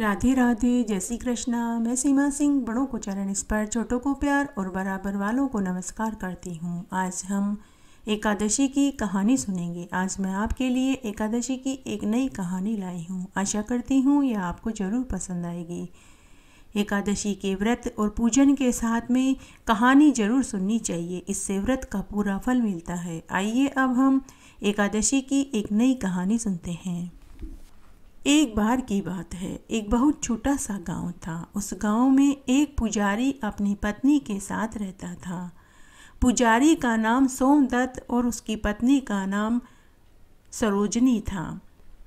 राधे राधे जय श्री कृष्णा मैं सीमा सिंह बड़ों को चरण स्पर छोटों को प्यार और बराबर वालों को नमस्कार करती हूँ आज हम एकादशी की कहानी सुनेंगे आज मैं आपके लिए एकादशी की एक नई कहानी लाई हूँ आशा करती हूँ यह आपको ज़रूर पसंद आएगी एकादशी के व्रत और पूजन के साथ में कहानी जरूर सुननी चाहिए इससे व्रत का पूरा फल मिलता है आइए अब हम एकादशी की एक नई कहानी सुनते हैं एक बार की बात है एक बहुत छोटा सा गांव था उस गांव में एक पुजारी अपनी पत्नी के साथ रहता था पुजारी का नाम सोमदत्त और उसकी पत्नी का नाम सरोजनी था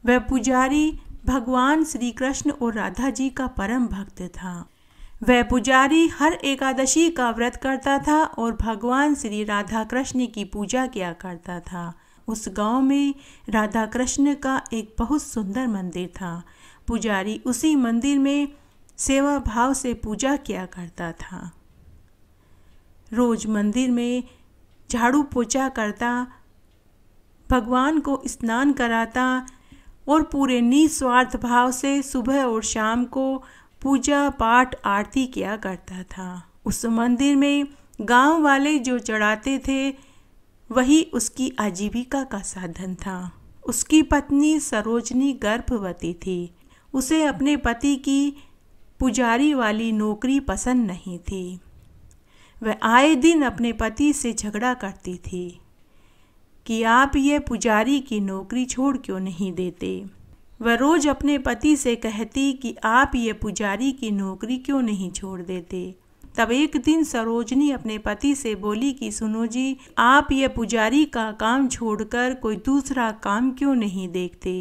वह पुजारी भगवान श्री कृष्ण और राधा जी का परम भक्त था वह पुजारी हर एकादशी का व्रत करता था और भगवान श्री राधा कृष्ण की पूजा किया करता था उस गांव में राधा कृष्ण का एक बहुत सुंदर मंदिर था पुजारी उसी मंदिर में सेवा भाव से पूजा किया करता था रोज मंदिर में झाड़ू पोछा करता भगवान को स्नान कराता और पूरे निस्वार्थ भाव से सुबह और शाम को पूजा पाठ आरती किया करता था उस मंदिर में गांव वाले जो चढ़ाते थे वही उसकी आजीविका का साधन था उसकी पत्नी सरोजनी गर्भवती थी उसे अपने पति की पुजारी वाली नौकरी पसंद नहीं थी वह आए दिन अपने पति से झगड़ा करती थी कि आप यह पुजारी की नौकरी छोड़ क्यों नहीं देते वह रोज़ अपने पति से कहती कि आप ये पुजारी की नौकरी क्यों नहीं छोड़ देते तब एक दिन सरोजनी अपने पति से बोली कि सुनो जी आप यह पुजारी का काम छोड़कर कोई दूसरा काम क्यों नहीं देखते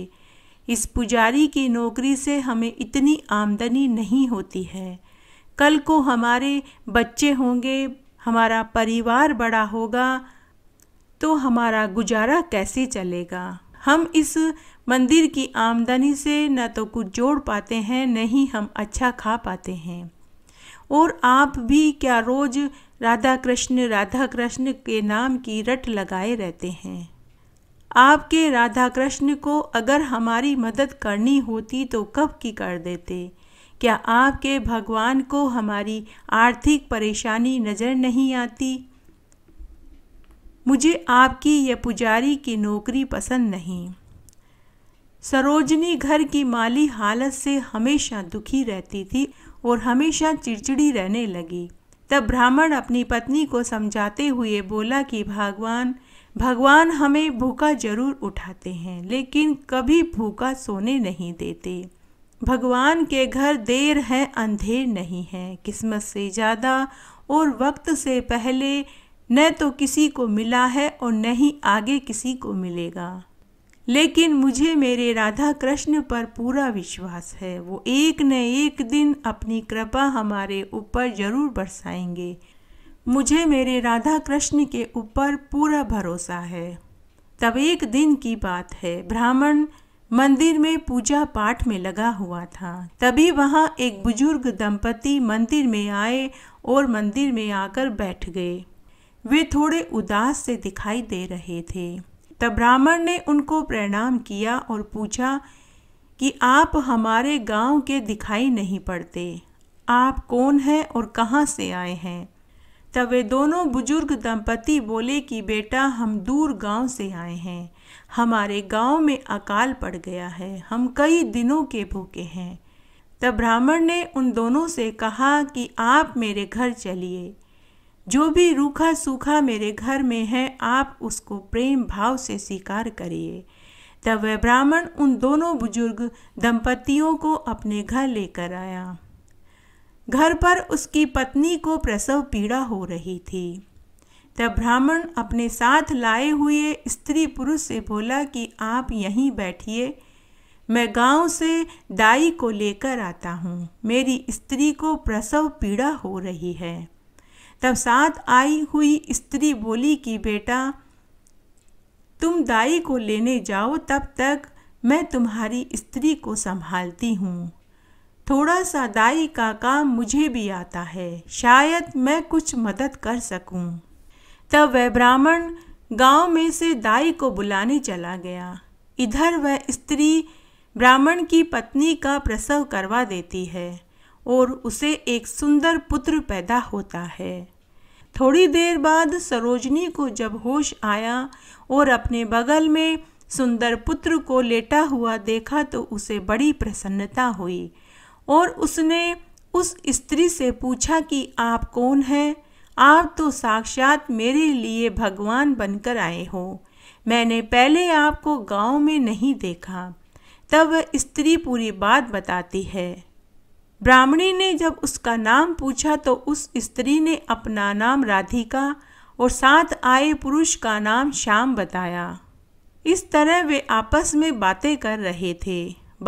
इस पुजारी की नौकरी से हमें इतनी आमदनी नहीं होती है कल को हमारे बच्चे होंगे हमारा परिवार बड़ा होगा तो हमारा गुजारा कैसे चलेगा हम इस मंदिर की आमदनी से न तो कुछ जोड़ पाते हैं न ही हम अच्छा खा पाते हैं और आप भी क्या रोज राधा कृष्ण राधा कृष्ण के नाम की रट लगाए रहते हैं आपके राधा कृष्ण को अगर हमारी मदद करनी होती तो कब की कर देते क्या आपके भगवान को हमारी आर्थिक परेशानी नज़र नहीं आती मुझे आपकी यह पुजारी की नौकरी पसंद नहीं सरोजनी घर की माली हालत से हमेशा दुखी रहती थी और हमेशा चिड़चिड़ी रहने लगी तब ब्राह्मण अपनी पत्नी को समझाते हुए बोला कि भगवान भगवान हमें भूखा जरूर उठाते हैं लेकिन कभी भूखा सोने नहीं देते भगवान के घर देर है अंधेर नहीं है किस्मत से ज़्यादा और वक्त से पहले न तो किसी को मिला है और न ही आगे किसी को मिलेगा लेकिन मुझे मेरे राधा कृष्ण पर पूरा विश्वास है वो एक न एक दिन अपनी कृपा हमारे ऊपर जरूर बरसाएंगे मुझे मेरे राधा कृष्ण के ऊपर पूरा भरोसा है तब एक दिन की बात है ब्राह्मण मंदिर में पूजा पाठ में लगा हुआ था तभी वहाँ एक बुजुर्ग दंपति मंदिर में आए और मंदिर में आकर बैठ गए वे थोड़े उदास से दिखाई दे रहे थे तब ब्राह्मण ने उनको प्रणाम किया और पूछा कि आप हमारे गांव के दिखाई नहीं पड़ते आप कौन हैं और कहाँ से आए हैं तब वे दोनों बुजुर्ग दंपति बोले कि बेटा हम दूर गांव से आए हैं हमारे गांव में अकाल पड़ गया है हम कई दिनों के भूखे हैं तब ब्राह्मण ने उन दोनों से कहा कि आप मेरे घर चलिए जो भी रूखा सूखा मेरे घर में है आप उसको प्रेम भाव से स्वीकार करिए तब वह ब्राह्मण उन दोनों बुजुर्ग दंपतियों को अपने घर लेकर आया घर पर उसकी पत्नी को प्रसव पीड़ा हो रही थी तब ब्राह्मण अपने साथ लाए हुए स्त्री पुरुष से बोला कि आप यहीं बैठिए मैं गांव से दाई को लेकर आता हूँ मेरी स्त्री को प्रसव पीड़ा हो रही है तब साथ आई हुई स्त्री बोली कि बेटा तुम दाई को लेने जाओ तब तक मैं तुम्हारी स्त्री को संभालती हूँ थोड़ा सा दाई का काम मुझे भी आता है शायद मैं कुछ मदद कर सकूं। तब वह ब्राह्मण गांव में से दाई को बुलाने चला गया इधर वह स्त्री ब्राह्मण की पत्नी का प्रसव करवा देती है और उसे एक सुंदर पुत्र पैदा होता है थोड़ी देर बाद सरोजनी को जब होश आया और अपने बगल में सुंदर पुत्र को लेटा हुआ देखा तो उसे बड़ी प्रसन्नता हुई और उसने उस स्त्री से पूछा कि आप कौन हैं आप तो साक्षात मेरे लिए भगवान बनकर आए हो मैंने पहले आपको गांव में नहीं देखा तब स्त्री पूरी बात बताती है ब्राह्मणी ने जब उसका नाम पूछा तो उस स्त्री ने अपना नाम राधिका और साथ आए पुरुष का नाम श्याम बताया इस तरह वे आपस में बातें कर रहे थे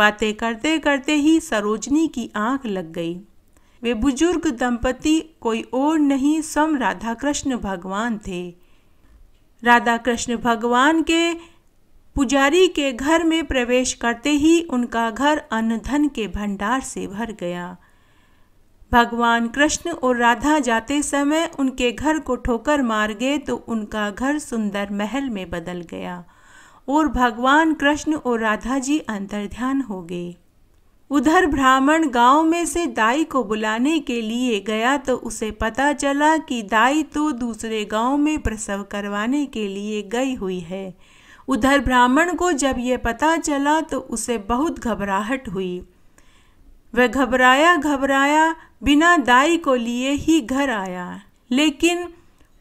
बातें करते करते ही सरोजनी की आंख लग गई वे बुजुर्ग दंपति कोई और नहीं स्वयं राधा कृष्ण भगवान थे राधा कृष्ण भगवान के पुजारी के घर में प्रवेश करते ही उनका घर अन्न धन के भंडार से भर गया भगवान कृष्ण और राधा जाते समय उनके घर को ठोकर मार गए तो उनका घर सुंदर महल में बदल गया और भगवान कृष्ण और राधा जी अंतर्ध्यान हो गए उधर ब्राह्मण गांव में से दाई को बुलाने के लिए गया तो उसे पता चला कि दाई तो दूसरे गांव में प्रसव करवाने के लिए गई हुई है उधर ब्राह्मण को जब यह पता चला तो उसे बहुत घबराहट हुई वह घबराया घबराया बिना दाई को लिए ही घर आया लेकिन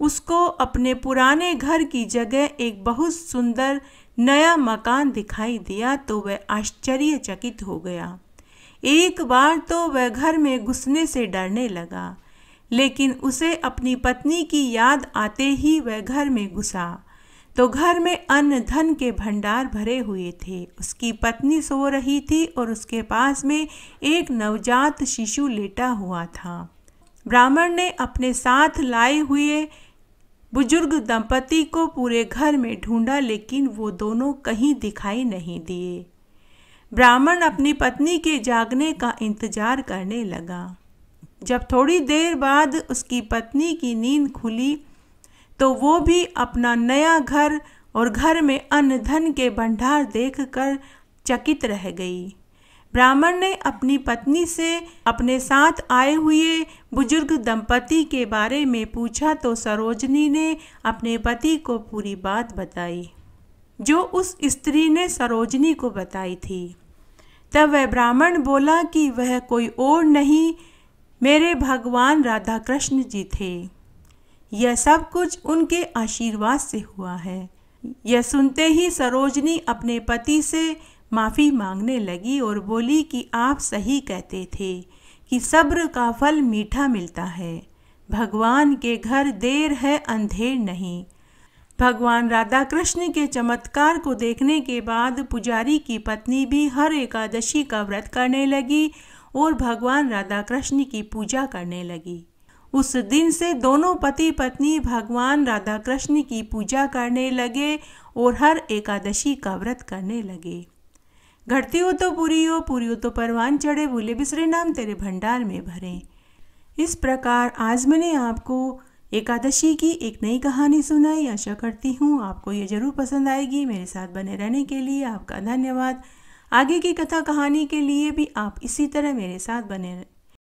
उसको अपने पुराने घर की जगह एक बहुत सुंदर नया मकान दिखाई दिया तो वह आश्चर्यचकित हो गया एक बार तो वह घर में घुसने से डरने लगा लेकिन उसे अपनी पत्नी की याद आते ही वह घर में घुसा तो घर में अन्न धन के भंडार भरे हुए थे उसकी पत्नी सो रही थी और उसके पास में एक नवजात शिशु लेटा हुआ था ब्राह्मण ने अपने साथ लाए हुए बुजुर्ग दंपति को पूरे घर में ढूंढा लेकिन वो दोनों कहीं दिखाई नहीं दिए ब्राह्मण अपनी पत्नी के जागने का इंतजार करने लगा जब थोड़ी देर बाद उसकी पत्नी की नींद खुली तो वो भी अपना नया घर और घर में अन्न धन के भंडार देखकर चकित रह गई ब्राह्मण ने अपनी पत्नी से अपने साथ आए हुए बुजुर्ग दंपति के बारे में पूछा तो सरोजनी ने अपने पति को पूरी बात बताई जो उस स्त्री ने सरोजनी को बताई थी तब वह ब्राह्मण बोला कि वह कोई और नहीं मेरे भगवान राधा कृष्ण जी थे यह सब कुछ उनके आशीर्वाद से हुआ है यह सुनते ही सरोजनी अपने पति से माफ़ी मांगने लगी और बोली कि आप सही कहते थे कि सब्र का फल मीठा मिलता है भगवान के घर देर है अंधेर नहीं भगवान राधा कृष्ण के चमत्कार को देखने के बाद पुजारी की पत्नी भी हर एकादशी का व्रत करने लगी और भगवान राधा कृष्ण की पूजा करने लगी उस दिन से दोनों पति पत्नी भगवान राधा कृष्ण की पूजा करने लगे और हर एकादशी का व्रत करने लगे घटती हो तो पूरी हो पूरी हो तो परवान चढ़े भूले बिसरे नाम तेरे भंडार में भरे इस प्रकार आज मैंने आपको एकादशी की एक नई कहानी सुनाई आशा करती हूँ आपको ये जरूर पसंद आएगी मेरे साथ बने रहने के लिए आपका धन्यवाद आगे की कथा कहानी के लिए भी आप इसी तरह मेरे साथ बने